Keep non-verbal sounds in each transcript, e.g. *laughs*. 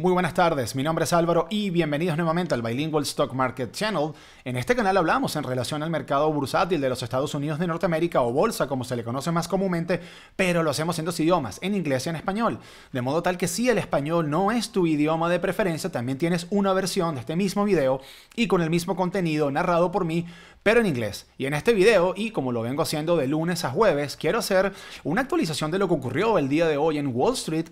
Muy buenas tardes, mi nombre es Álvaro y bienvenidos nuevamente al Bilingual Stock Market Channel. En este canal hablamos en relación al mercado bursátil de los Estados Unidos de Norteamérica o bolsa como se le conoce más comúnmente, pero lo hacemos en dos idiomas, en inglés y en español. De modo tal que si el español no es tu idioma de preferencia, también tienes una versión de este mismo video y con el mismo contenido narrado por mí, pero en inglés. Y en este video, y como lo vengo haciendo de lunes a jueves, quiero hacer una actualización de lo que ocurrió el día de hoy en Wall Street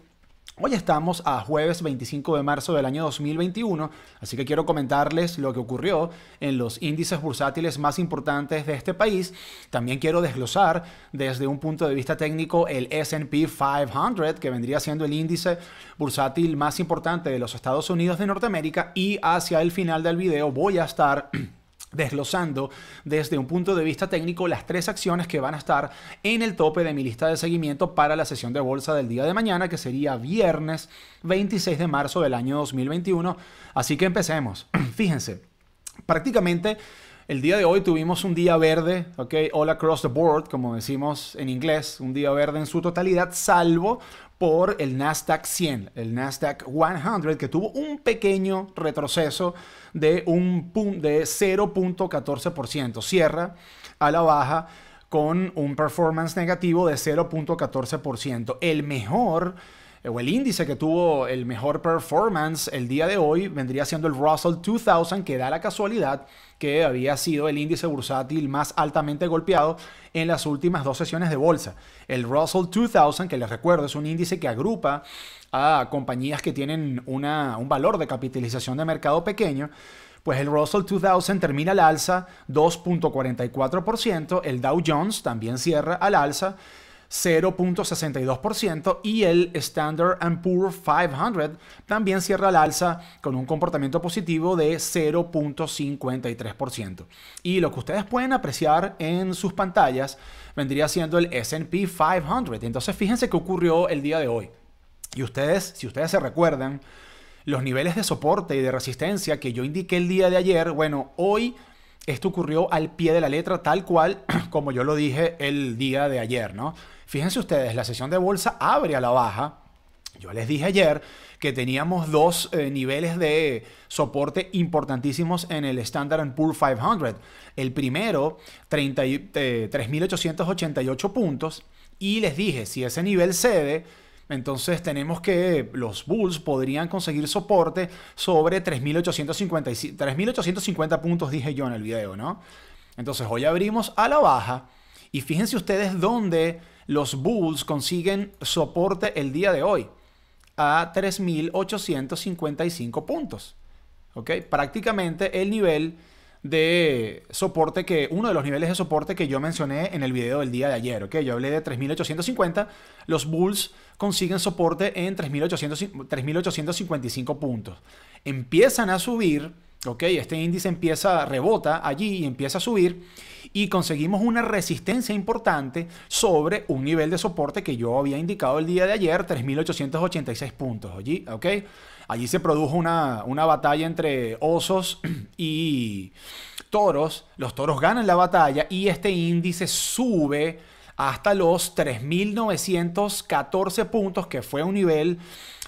Hoy estamos a jueves 25 de marzo del año 2021, así que quiero comentarles lo que ocurrió en los índices bursátiles más importantes de este país. También quiero desglosar desde un punto de vista técnico el SP 500, que vendría siendo el índice bursátil más importante de los Estados Unidos de Norteamérica. Y hacia el final del video voy a estar *clears throat* desglosando desde un punto de vista técnico las tres acciones que van a estar en el tope de mi lista de seguimiento para la sesión de bolsa del día de mañana, que sería viernes 26 de marzo del año 2021. Así que empecemos. *clears throat* Fíjense, prácticamente... El día de hoy tuvimos un día verde, ¿ok? All across the board, como decimos en inglés, un día verde en su totalidad, salvo por el Nasdaq 100, el Nasdaq 100, que tuvo un pequeño retroceso de, de 0.14%. Cierra a la baja con un performance negativo de 0.14%. El mejor eh, el índice que tuvo el mejor performance el día de hoy vendría siendo el Russell 2000, que da la casualidad que había sido el índice bursátil más altamente golpeado en las últimas dos sesiones de bolsa. El Russell 2000, que les recuerdo, es un índice que agrupa a compañías que tienen una, un valor de capitalización de mercado pequeño, pues el Russell 2000 termina al alza 2.44%, el Dow Jones también cierra al alza 0.62% y el Standard Poor 500 también cierra al alza con un comportamiento positivo de 0.53%. Y lo que ustedes pueden apreciar en sus pantallas vendría siendo el S&P 500. Entonces fíjense qué ocurrió el día de hoy. Y ustedes, si ustedes se recuerdan, los niveles de soporte y de resistencia que yo indiqué el día de ayer, bueno, hoy esto ocurrió al pie de la letra, tal cual *clears throat* como yo lo dije el día de ayer, ¿no? Fíjense ustedes, la sesión de bolsa abre a la baja. Yo les dije ayer que teníamos dos eh, niveles de soporte importantísimos en el Standard Poor's 500. El primero, 3,888 eh, puntos, y les dije, si ese nivel cede, entonces tenemos que los Bulls podrían conseguir soporte sobre 3.850 puntos, dije yo en el video, ¿no? Entonces hoy abrimos a la baja y fíjense ustedes dónde los Bulls consiguen soporte el día de hoy a 3.855 puntos. ¿Ok? Prácticamente el nivel de soporte que, uno de los niveles de soporte que yo mencioné en el video del día de ayer, ¿ok? Yo hablé de 3.850, los Bulls consiguen soporte en 3.855 puntos. Empiezan a subir ¿ok? Este índice empieza, rebota allí y empieza a subir y conseguimos una resistencia importante sobre un nivel de soporte que yo había indicado el día de ayer, 3.886 puntos, allí, ¿ok? Allí se produjo una, una batalla entre osos *clears throat* y toros, los toros ganan la batalla y este índice sube hasta los 3.914 puntos, que fue un nivel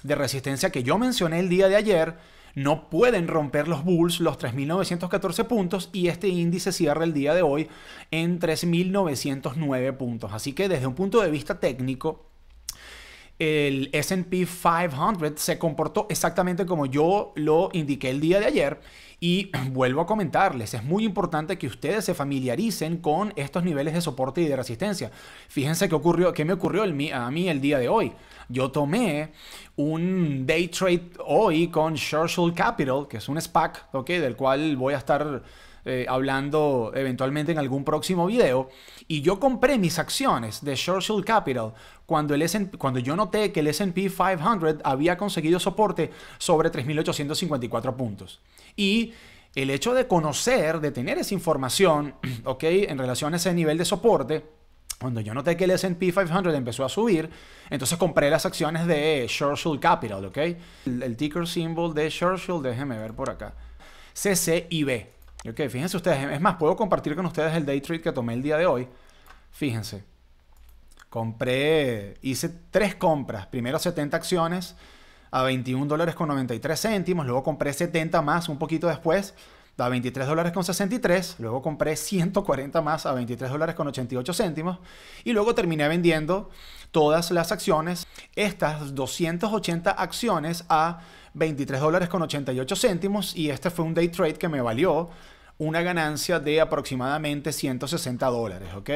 de resistencia que yo mencioné el día de ayer, no pueden romper los Bulls los 3.914 puntos y este índice cierra el día de hoy en 3.909 puntos. Así que desde un punto de vista técnico, el SP 500 se comportó exactamente como yo lo indiqué el día de ayer. Y *clears throat* vuelvo a comentarles, es muy importante que ustedes se familiaricen con estos niveles de soporte y de resistencia. Fíjense qué, ocurrió, qué me ocurrió a mí el día de hoy. Yo tomé un day trade hoy con Churchill Capital, que es un SPAC, ¿ok? Del cual voy a estar eh, hablando eventualmente en algún próximo video. Y yo compré mis acciones de Churchill Capital cuando, el cuando yo noté que el SP 500 había conseguido soporte sobre 3.854 puntos. Y el hecho de conocer, de tener esa información, *clears throat* ¿ok? En relación a ese nivel de soporte, cuando yo noté que el SP 500 empezó a subir, entonces compré las acciones de Churchill Capital, ¿ok? El, ticker symbol de Churchill, déjeme ver por acá. CCIB, Ok, fíjense ustedes. Es más, puedo compartir con ustedes el day trade que tomé el día de hoy. Fíjense. Compré, hice tres compras. Primero 70 acciones a $21.93, céntimos. Luego compré 70 más un poquito después a $23.63, Luego compré 140 más a $23.88, dólares Y luego terminé vendiendo todas las acciones, estas 280 acciones a 23 dólares con 88 céntimos y este fue un day trade que me valió una ganancia de aproximadamente 160 dólares, ¿ok?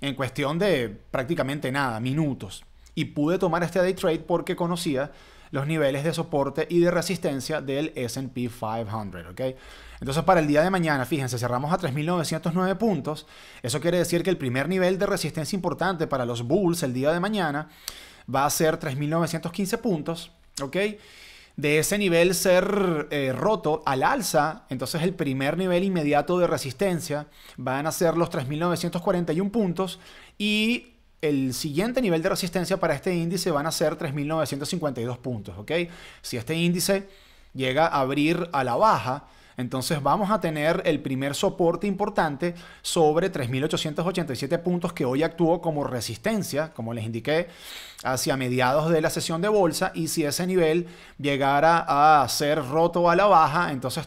En cuestión de prácticamente nada, minutos. Y pude tomar este day trade porque conocía los niveles de soporte y de resistencia del SP 500. ¿ok? Entonces para el día de mañana, fíjense, cerramos a 3.909 puntos. Eso quiere decir que el primer nivel de resistencia importante para los bulls el día de mañana va a ser 3.915 puntos. ¿ok? de ese nivel ser eh, roto al alza, entonces el primer nivel inmediato de resistencia van a ser los 3.941 puntos y el siguiente nivel de resistencia para este índice van a ser 3.952 puntos, Si este índice llega a abrir a la baja, entonces vamos a tener el primer soporte importante sobre 3.887 puntos que hoy actuó como resistencia, como les indiqué, hacia mediados de la sesión de bolsa y si ese nivel llegara a ser roto a la baja, entonces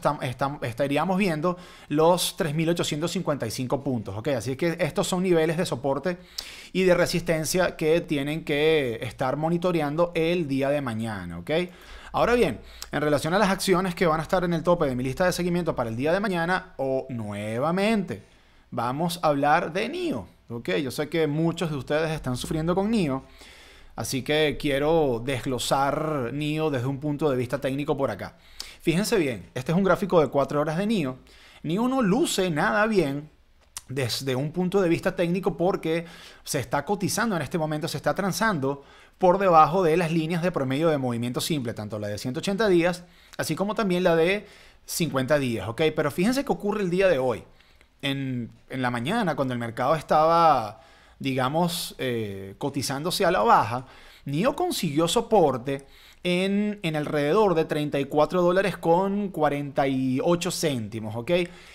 estaríamos viendo los 3.855 puntos. Así que estos son niveles de soporte y de resistencia que tienen que estar monitoreando el día de mañana. ¿ok? Ahora bien, en relación a las acciones que van a estar en el tope de mi lista de seguimiento para el día de mañana, o nuevamente, vamos a hablar de NIO. Ok, yo sé que muchos de ustedes están sufriendo con NIO. Así que quiero desglosar NIO desde un punto de vista técnico por acá. Fíjense bien, este es un gráfico de 4 horas de NIO. NIO no luce nada bien desde un punto de vista técnico porque se está cotizando en este momento, se está transando por debajo de las líneas de promedio de movimiento simple, tanto la de 180 días, así como también la de 50 días, Pero fíjense qué ocurre el día de hoy. En, en la mañana, cuando el mercado estaba, digamos, eh, cotizándose a la baja, NIO consiguió soporte en, en alrededor de 34 dólares con 48 céntimos, ¿ok?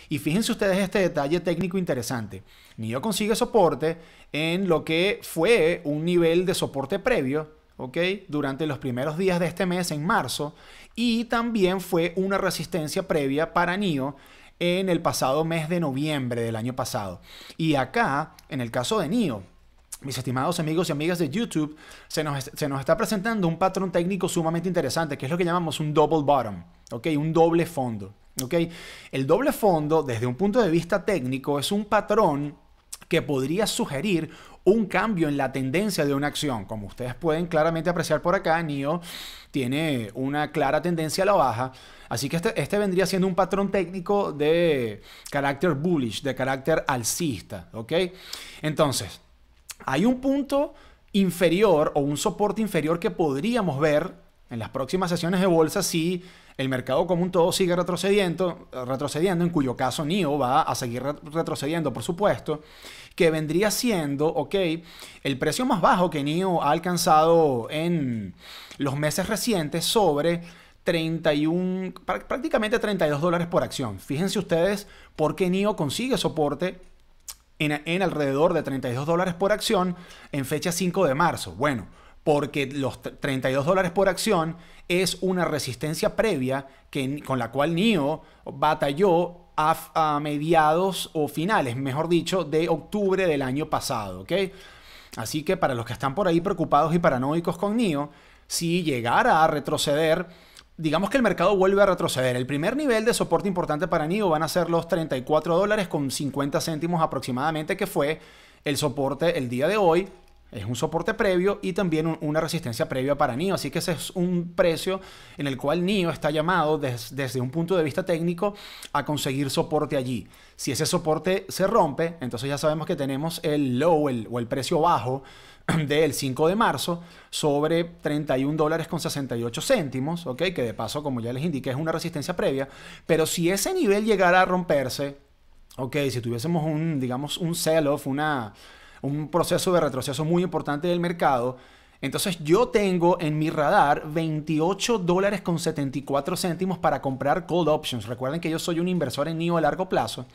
Y fíjense ustedes este detalle técnico interesante. NIO consigue soporte en lo que fue un nivel de soporte previo, ¿ok? Durante los primeros días de este mes, en marzo, y también fue una resistencia previa para NIO en el pasado mes de noviembre del año pasado. Y acá, en el caso de NIO, mis estimados amigos y amigas de YouTube, se nos, está presentando un patrón técnico sumamente interesante, que es lo que llamamos un double bottom, okay, Un doble fondo, okay, El doble fondo, desde un punto de vista técnico, es un patrón que podría sugerir un cambio en la tendencia de una acción. Como ustedes pueden claramente apreciar por acá, NIO tiene una clara tendencia a la baja. Así que este, este vendría siendo un patrón técnico de carácter bullish, de carácter alcista. okay, Entonces, hay un punto inferior o un soporte inferior que podríamos ver en las próximas sesiones de bolsa si el mercado como un todo sigue retrocediendo, retrocediendo en cuyo caso NIO va a seguir retrocediendo, por supuesto, que vendría siendo, ok, el precio más bajo que NIO ha alcanzado en los meses recientes sobre 31, prácticamente 32 dólares por acción. Fíjense ustedes por qué NIO consigue soporte en, alrededor de 32 dólares por acción en fecha 5 de marzo. Bueno, porque los 32 dólares por acción es una resistencia previa que, con la cual NIO batalló a, mediados o finales, mejor dicho, de octubre del año pasado. Así que para los que están por ahí preocupados y paranoicos con NIO, si llegara a retroceder digamos que el mercado vuelve a retroceder. El primer nivel de soporte importante para NIO van a ser los 34 dólares con 50 céntimos aproximadamente, que fue el soporte el día de hoy. Es un soporte previo y también una resistencia previa para NIO. Así que ese es un precio en el cual NIO está llamado desde un punto de vista técnico a conseguir soporte allí. Si ese soporte se rompe, entonces ya sabemos que tenemos el low o el precio bajo *clears throat* del 5 de marzo sobre 31 dólares con 68 céntimos, Que de paso, como ya les indiqué, es una resistencia previa, pero si ese nivel llegara a romperse, Si tuviésemos un, digamos, un sell-off, un proceso de retroceso muy importante del mercado, entonces yo tengo en mi radar 28 dólares con 74 para comprar cold options. Recuerden que yo soy un inversor en NIO a largo plazo.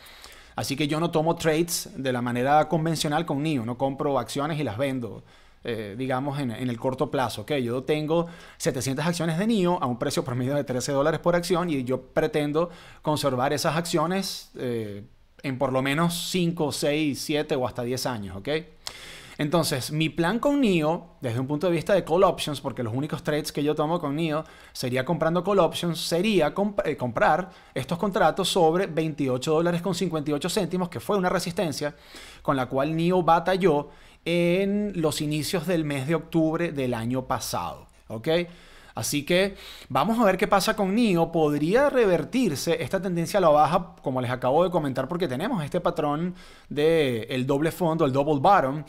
Así que yo no tomo trades de la manera convencional con NIO, no compro acciones y las vendo. Eh, digamos, en, el corto plazo. ¿okay? Yo tengo 700 acciones de NIO a un precio promedio de 13 dólares por acción y yo pretendo conservar esas acciones eh, en por lo menos 5, 6, 7 o hasta 10 años. ¿ok? Entonces, mi plan con NIO, desde un punto de vista de call options, porque los únicos trades que yo tomo con NIO sería comprando call options, sería eh, comprar estos contratos sobre 28 con 58 que fue una resistencia con la cual NIO batalló en los inicios del mes de octubre del año pasado. Así que vamos a ver qué pasa con NIO. Podría revertirse esta tendencia a la baja, como les acabo de comentar, porque tenemos este patrón del el doble fondo, el double bottom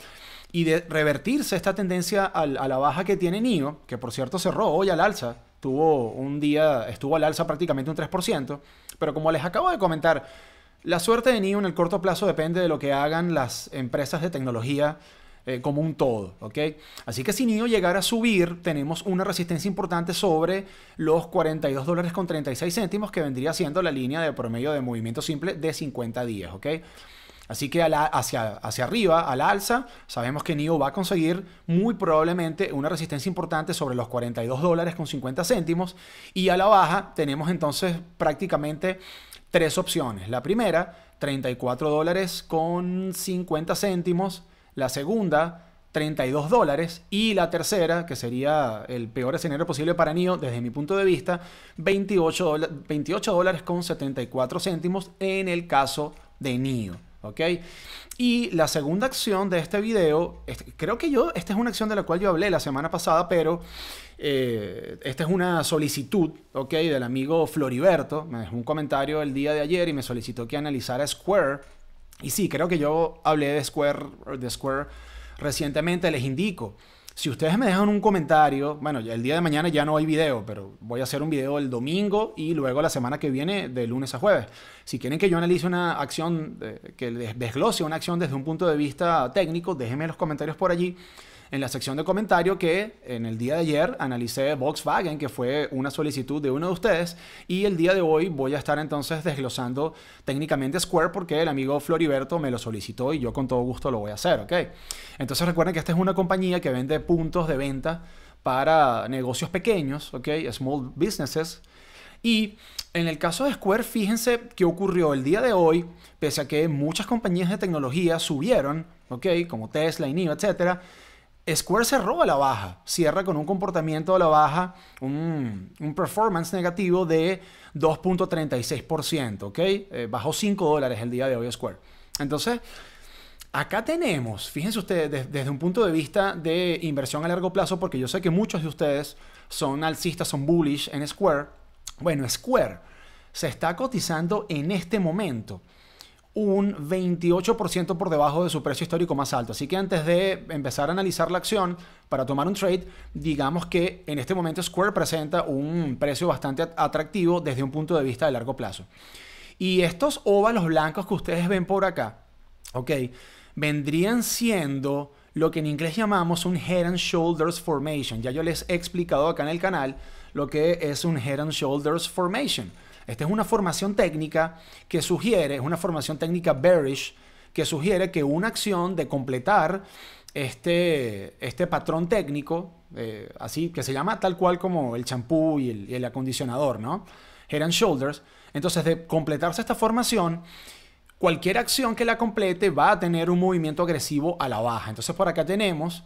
y de revertirse esta tendencia a, la baja que tiene NIO, que por cierto cerró hoy al alza, tuvo un día, estuvo al alza prácticamente un 3%, pero como les acabo de comentar, la suerte de NIO en el corto plazo depende de lo que hagan las empresas de tecnología eh, como un todo, ¿ok? Así que si NIO llegara a subir, tenemos una resistencia importante sobre los 42 dólares con 36 céntimos, que vendría siendo la línea de promedio de movimiento simple de 50 días, ¿ok? Así que hacia, arriba, a la alza, sabemos que NIO va a conseguir muy probablemente una resistencia importante sobre los 42 dólares con 50 céntimos. Y a la baja tenemos entonces prácticamente tres opciones. La primera, 34 dólares con 50 céntimos. La segunda, 32 dólares. Y la tercera, que sería el peor escenario posible para NIO desde mi punto de vista, 28, dólares con 74 céntimos en el caso de NIO. ¿ok? Y la segunda acción de este video, creo que yo, esta es una acción de la cual yo hablé la semana pasada, pero eh, esta es una solicitud, ¿ok? Del amigo Floriberto, me dejó un comentario el día de ayer y me solicitó que analizara Square. Y sí, creo que yo hablé de Square, de Square recientemente, les indico si ustedes me dejan un comentario, bueno, el día de mañana ya no hay video, pero voy a hacer un video el domingo y luego la semana que viene de lunes a jueves. Si quieren que yo analice una acción, eh, que les desglose una acción desde un punto de vista técnico, déjenme los comentarios por allí en la sección de comentario que en el día de ayer analicé Volkswagen, que fue una solicitud de uno de ustedes, y el día de hoy voy a estar entonces desglosando técnicamente Square porque el amigo Floriberto me lo solicitó y yo con todo gusto lo voy a hacer, ¿ok? Entonces recuerden que esta es una compañía que vende puntos de venta para negocios pequeños, ¿ok? Small businesses. Y en el caso de Square, fíjense qué ocurrió el día de hoy, pese a que muchas compañías de tecnología subieron, ¿ok? Como Tesla y NIO, etcétera. Square se roba la baja, cierra con un comportamiento a la baja, un, performance negativo de 2.36%, ¿ok? Eh, bajó 5 dólares el día de hoy Square. Entonces, acá tenemos, fíjense ustedes, desde un punto de vista de inversión a largo plazo, porque yo sé que muchos de ustedes son alcistas, son bullish en Square. Bueno, Square se está cotizando en este momento un 28% por debajo de su precio histórico más alto. Así que antes de empezar a analizar la acción para tomar un trade, digamos que en este momento Square presenta un precio bastante atractivo desde un punto de vista de largo plazo. Y estos óvalos blancos que ustedes ven por acá, ok, vendrían siendo lo que en inglés llamamos un head and shoulders formation. Ya yo les he explicado acá en el canal lo que es un head and shoulders formation. Esta es una formación técnica que sugiere, es una formación técnica bearish, que sugiere que una acción de completar este, este patrón técnico, eh, así que se llama tal cual como el champú y el, y el acondicionador, ¿no? Head and Shoulders. Entonces, de completarse esta formación, cualquier acción que la complete va a tener un movimiento agresivo a la baja. Entonces, por acá tenemos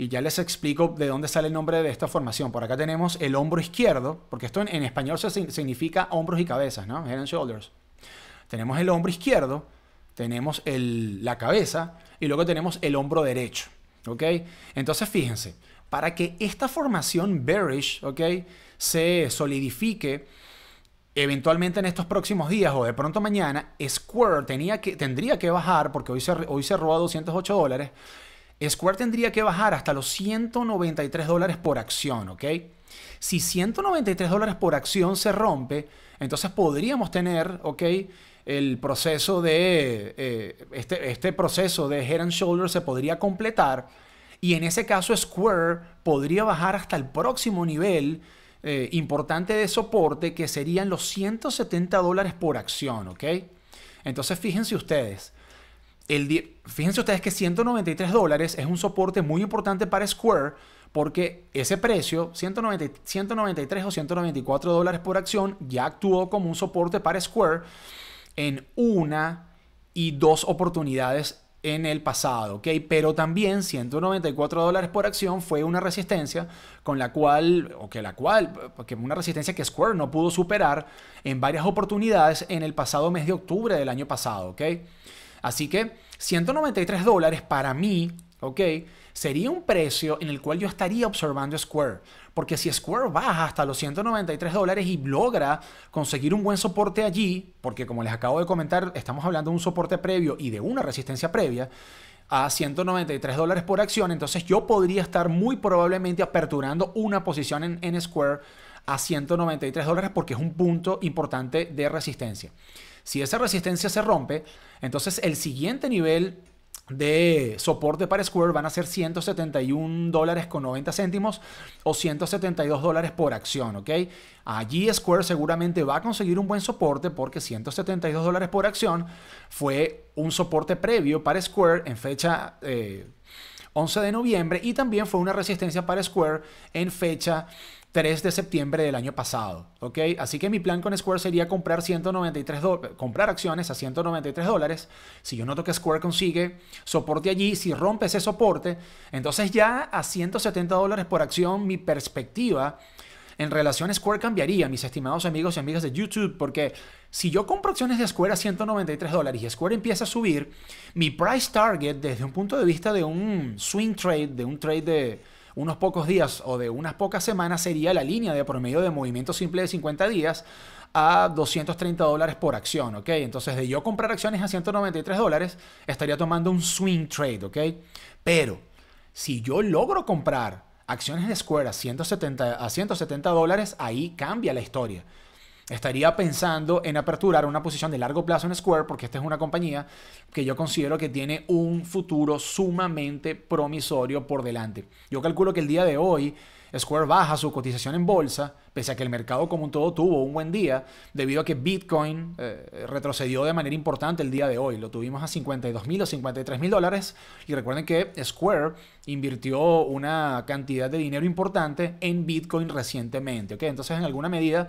y ya les explico de dónde sale el nombre de esta formación. Por acá tenemos el hombro izquierdo, porque esto en, español se significa hombros y cabezas, ¿no? Head and shoulders. Tenemos el hombro izquierdo, tenemos la cabeza y luego tenemos el hombro derecho, ¿ok? Entonces fíjense, para que esta formación bearish, ¿ok? Se solidifique eventualmente en estos próximos días o de pronto mañana, Square tenía que, tendría que bajar, porque hoy, se, hoy a 208 dólares, Square tendría que bajar hasta los 193 dólares por acción, ¿ok? Si 193 dólares por acción se rompe, entonces podríamos tener, ¿ok? El proceso de, eh, este, este, proceso de Head and Shoulder se podría completar y en ese caso Square podría bajar hasta el próximo nivel eh, importante de soporte que serían los 170 dólares por acción, ¿ok? Entonces fíjense ustedes, Fíjense ustedes que 193 dólares es un soporte muy importante para Square porque ese precio, 193 o 194 dólares por acción, ya actuó como un soporte para Square en una y dos oportunidades en el pasado, ¿ok? Pero también 194 dólares por acción fue una resistencia con la cual, o que la cual, porque una resistencia que Square no pudo superar en varias oportunidades en el pasado mes de octubre del año pasado, ¿ok? Así que 193 dólares para mí, ¿ok? Sería un precio en el cual yo estaría observando Square. Porque si Square baja hasta los 193 dólares y logra conseguir un buen soporte allí, porque como les acabo de comentar, estamos hablando de un soporte previo y de una resistencia previa, a 193 dólares por acción, entonces yo podría estar muy probablemente aperturando una posición en, Square a 193 dólares porque es un punto importante de resistencia. Si esa resistencia se rompe, entonces el siguiente nivel de soporte para Square van a ser 171 dólares con 90 céntimos o 172 dólares por acción, ¿ok? Allí Square seguramente va a conseguir un buen soporte porque 172 dólares por acción fue un soporte previo para Square en fecha 11 eh, de noviembre y también fue una resistencia para Square en fecha 3 de septiembre del año pasado. ¿ok? Así que mi plan con Square sería comprar, 193 comprar acciones a 193 dólares. Si yo noto que Square consigue soporte allí, si rompe ese soporte, entonces ya a 170 dólares por acción mi perspectiva en relación a Square cambiaría, mis estimados amigos y amigas de YouTube, porque si yo compro acciones de Square a 193 dólares y Square empieza a subir, mi price target desde un punto de vista de un swing trade, de un trade de unos pocos días o de unas pocas semanas sería la línea de promedio de movimiento simple de 50 días a 230 dólares por acción, ¿ok? Entonces de yo comprar acciones a 193 dólares, estaría tomando un swing trade, ¿ok? Pero si yo logro comprar acciones de Square a 170, a 170 dólares, ahí cambia la historia estaría pensando en aperturar una posición de largo plazo en Square, porque esta es una compañía que yo considero que tiene un futuro sumamente promisorio por delante. Yo calculo que el día de hoy Square baja su cotización en bolsa, pese a que el mercado como un todo tuvo un buen día, debido a que Bitcoin eh, retrocedió de manera importante el día de hoy. Lo tuvimos a 52 mil o 53 mil dólares. Y recuerden que Square invirtió una cantidad de dinero importante en Bitcoin recientemente. Entonces, en alguna medida,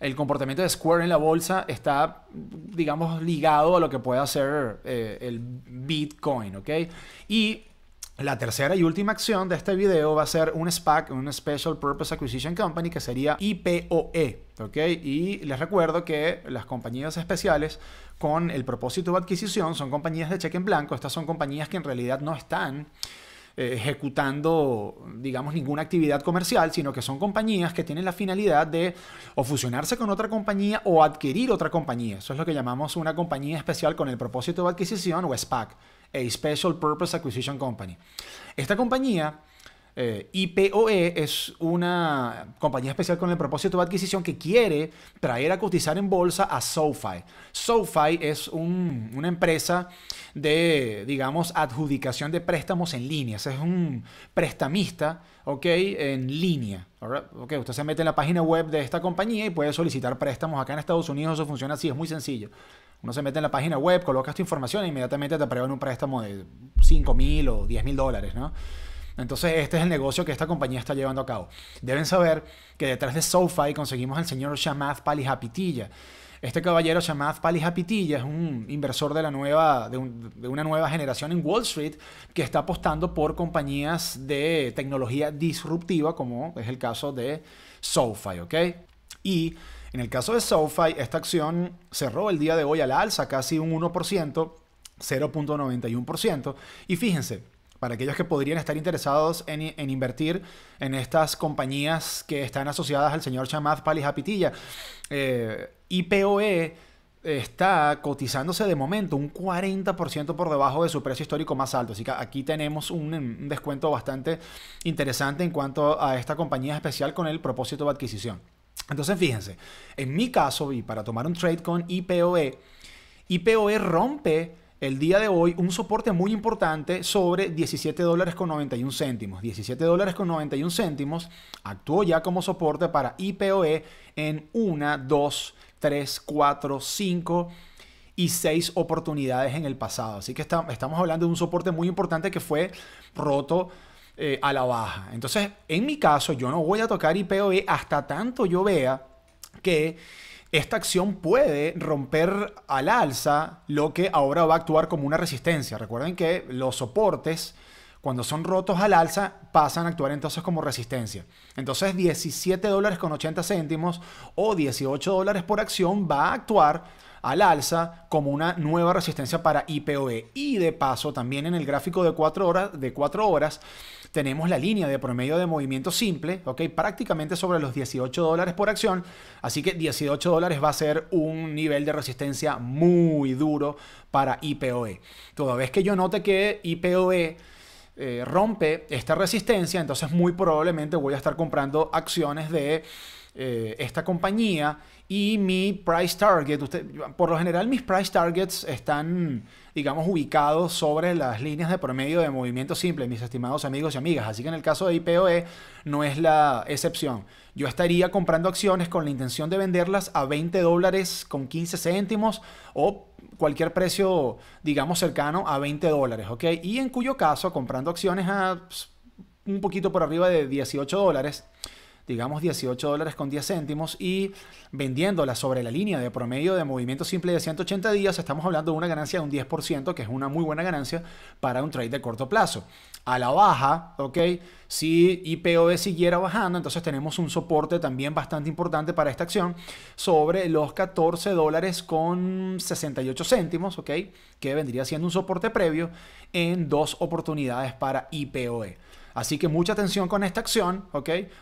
el comportamiento de Square en la bolsa está, digamos, ligado a lo que puede hacer eh, el Bitcoin, ¿ok? Y la tercera y última acción de este video va a ser un SPAC, un Special Purpose Acquisition Company, que sería IPOE. ¿ok? Y les recuerdo que las compañías especiales con el propósito de adquisición son compañías de cheque en blanco. Estas son compañías que en realidad no están eh, ejecutando, digamos, ninguna actividad comercial, sino que son compañías que tienen la finalidad de o fusionarse con otra compañía o adquirir otra compañía. Eso es lo que llamamos una compañía especial con el propósito de adquisición o SPAC, a Special Purpose Acquisition Company. Esta compañía eh, IPOE es una compañía especial con el propósito de adquisición que quiere traer a cotizar en bolsa a SoFi. SoFi es una empresa de, digamos, adjudicación de préstamos en línea. es un prestamista, ¿ok? En línea. Okay, usted se mete en la página web de esta compañía y puede solicitar préstamos acá en Estados Unidos. Eso funciona así, es muy sencillo. Uno se mete en la página web, coloca esta información e inmediatamente te aprueban un préstamo de 5 mil o 10 mil dólares, ¿no? Entonces, este es el negocio que esta compañía está llevando a cabo. Deben saber que detrás de SoFi conseguimos al señor Shamath Palihapitiya. Este caballero Shamath Palihapitiya es un inversor de, la nueva, de, una nueva generación en Wall Street que está apostando por compañías de tecnología disruptiva, como es el caso de SoFi, ¿ok? Y en el caso de SoFi, esta acción cerró el día de hoy a la alza, casi un 1%, 0.91%. Y fíjense, para aquellos que podrían estar interesados en, invertir en estas compañías que están asociadas al señor Chamath Palihapitiya. Eh, IPOE está cotizándose de momento un 40% por debajo de su precio histórico más alto. Así que aquí tenemos un, un descuento bastante interesante en cuanto a esta compañía especial con el propósito de adquisición. Entonces fíjense, en mi caso, y para tomar un trade con IPOE, IPOE rompe el día de hoy un soporte muy importante sobre 17 dólares con 91 céntimos. 17 dólares con 91 céntimos actuó ya como soporte para IPOE en 1, 2, 3, 4, 5 y 6 oportunidades en el pasado. Así que estamos hablando de un soporte muy importante que fue roto. Eh, a la baja. Entonces, en mi caso, yo no voy a tocar IPOE hasta tanto yo vea que esta acción puede romper al alza lo que ahora va a actuar como una resistencia. Recuerden que los soportes, cuando son rotos al alza, pasan a actuar entonces como resistencia. Entonces 17 dólares con 80 céntimos o 18 dólares por acción va a actuar al alza como una nueva resistencia para IPOE. Y de paso, también en el gráfico de 4 horas, de 4 horas tenemos la línea de promedio de movimiento simple, ¿ok? Prácticamente sobre los 18 dólares por acción. Así que 18 dólares va a ser un nivel de resistencia muy duro para IPOE. Toda vez que yo note que IPOE... Eh, rompe esta resistencia, entonces muy probablemente voy a estar comprando acciones de eh, esta compañía y mi price target, usted, por lo general mis price targets están, digamos, ubicados sobre las líneas de promedio de movimiento simple, mis estimados amigos y amigas. Así que en el caso de IPOE no es la excepción. Yo estaría comprando acciones con la intención de venderlas a 20 dólares con 15 céntimos o cualquier precio, digamos, cercano a 20 dólares, ¿ok? Y en cuyo caso, comprando acciones a pues, un poquito por arriba de 18 dólares, digamos 18 dólares con 10 céntimos y vendiéndola sobre la línea de promedio de movimiento simple de 180 días, estamos hablando de una ganancia de un 10%, que es una muy buena ganancia para un trade de corto plazo. A la baja, ¿ok? Si IPOE siguiera bajando, entonces tenemos un soporte también bastante importante para esta acción sobre los 14 dólares con 68 céntimos, Que vendría siendo un soporte previo en dos oportunidades para IPOE. Así que mucha atención con esta acción,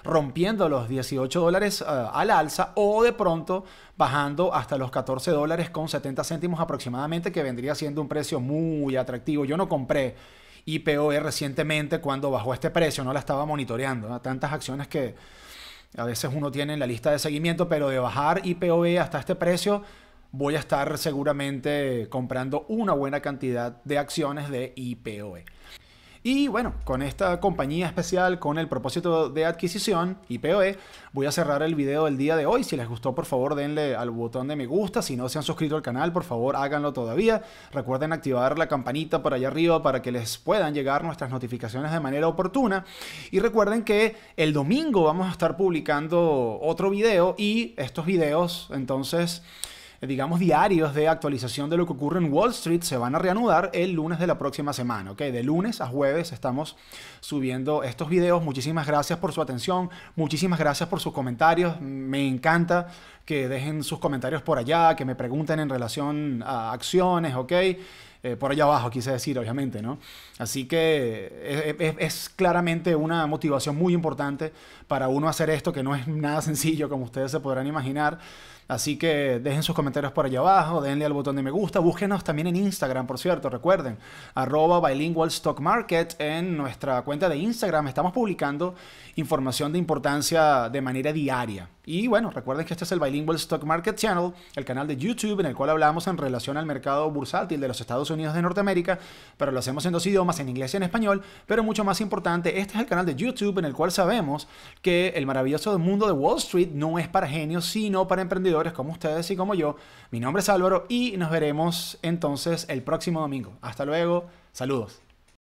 Rompiendo los 18 dólares eh, al alza o de pronto bajando hasta los 14 dólares con 70 céntimos aproximadamente, que vendría siendo un precio muy atractivo. Yo no compré IPOE recientemente cuando bajó este precio, no la estaba monitoreando. Tantas acciones que a veces uno tiene en la lista de seguimiento, pero de bajar IPOE hasta este precio, voy a estar seguramente comprando una buena cantidad de acciones de IPOE. Y bueno, con esta compañía especial, con el propósito de adquisición y POE, voy a cerrar el video del día de hoy. Si les gustó, por favor, denle al botón de me gusta. Si no se han suscrito al canal, por favor, háganlo todavía. Recuerden activar la campanita por allá arriba para que les puedan llegar nuestras notificaciones de manera oportuna. Y recuerden que el domingo vamos a estar publicando otro video y estos videos, entonces... Eh, digamos, diarios de actualización de lo que ocurre en Wall Street se van a reanudar el lunes de la próxima semana, ¿ok? De lunes a jueves estamos subiendo estos videos. Muchísimas gracias por su atención, muchísimas gracias por sus comentarios. Me encanta que dejen sus comentarios por allá, que me pregunten en relación a acciones, ¿ok? Eh, por allá abajo quise decir, obviamente, ¿no? Así que eh, eh, es, claramente una motivación muy importante para uno hacer esto, que no es nada *laughs* sencillo como ustedes se podrán imaginar. Así que dejen sus comentarios por allá abajo, denle al botón de me gusta, búsquenos también en Instagram, por cierto, recuerden, arroba bilingual stock market en nuestra cuenta de Instagram. Estamos publicando información de importancia de manera diaria. Y bueno, recuerden que este es el Bilingual Stock Market Channel, el canal de YouTube en el cual hablamos en relación al mercado bursátil de los Estados Unidos de Norteamérica, pero lo hacemos en dos idiomas más en inglés y en español, pero mucho más importante, este es el canal de YouTube en el cual sabemos que el maravilloso mundo de Wall Street no es para genios, sino para emprendedores como ustedes y como yo. Mi nombre es Álvaro y nos veremos entonces el próximo domingo. Hasta luego, saludos.